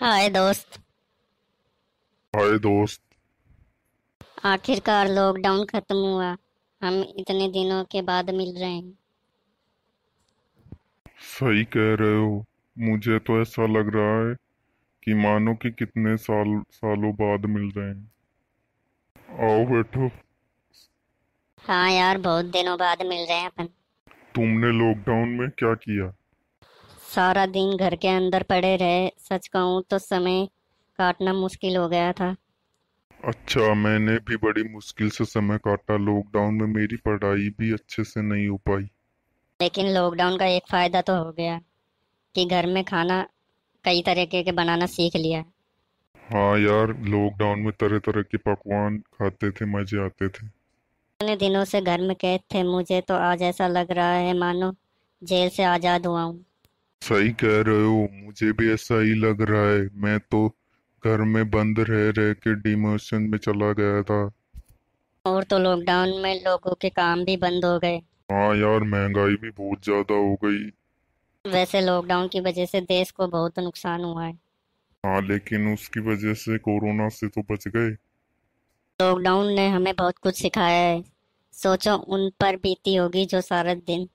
हाय दोस्त हाय दोस्त आखिरकार लॉकडाउन खत्म हुआ हम इतने दिनों के बाद मिल रहे हैं सही कह रहे हो मुझे तो ऐसा लग रहा है कि मानो कि कितने साल सालों बाद मिल रहे हैं आओ बैठो हाँ यार बहुत दिनों बाद मिल रहे हैं अपन तुमने लॉकडाउन में क्या किया सारा दिन घर के अंदर पड़े रहे सच कहूँ तो समय काटना मुश्किल हो गया था अच्छा मैंने भी बड़ी मुश्किल से समय काटा लॉकडाउन में मेरी पढ़ाई भी अच्छे से नहीं हो पाई लेकिन लॉकडाउन का एक फ़ायदा तो हो गया कि घर में खाना कई तरीके के बनाना सीख लिया हाँ यार लॉकडाउन में तरह तरह के पकवान खाते थे मजे आते थे इतने दिनों से घर में कैद थे मुझे तो आज ऐसा लग रहा है मानो जेल से आज़ाद हुआ हूँ सही कह रहे हो मुझे भी ऐसा ही लग रहा है मैं तो घर में बंद रह रहे के डिमोशन में चला गया था और तो लॉकडाउन में लोगों के काम भी बंद हो गए हाँ यार महंगाई भी बहुत ज्यादा हो गई वैसे लॉकडाउन की वजह से देश को बहुत नुकसान हुआ है हाँ लेकिन उसकी वजह से कोरोना से तो बच गए लॉकडाउन ने हमें बहुत कुछ सिखाया है सोचो उन पर बीती होगी जो सारा दिन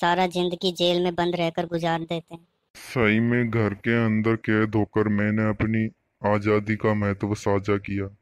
सारा जिंदगी जेल में बंद रहकर गुजार देते हैं सही में घर के अंदर कैद होकर मैंने अपनी आज़ादी का महत्व साझा किया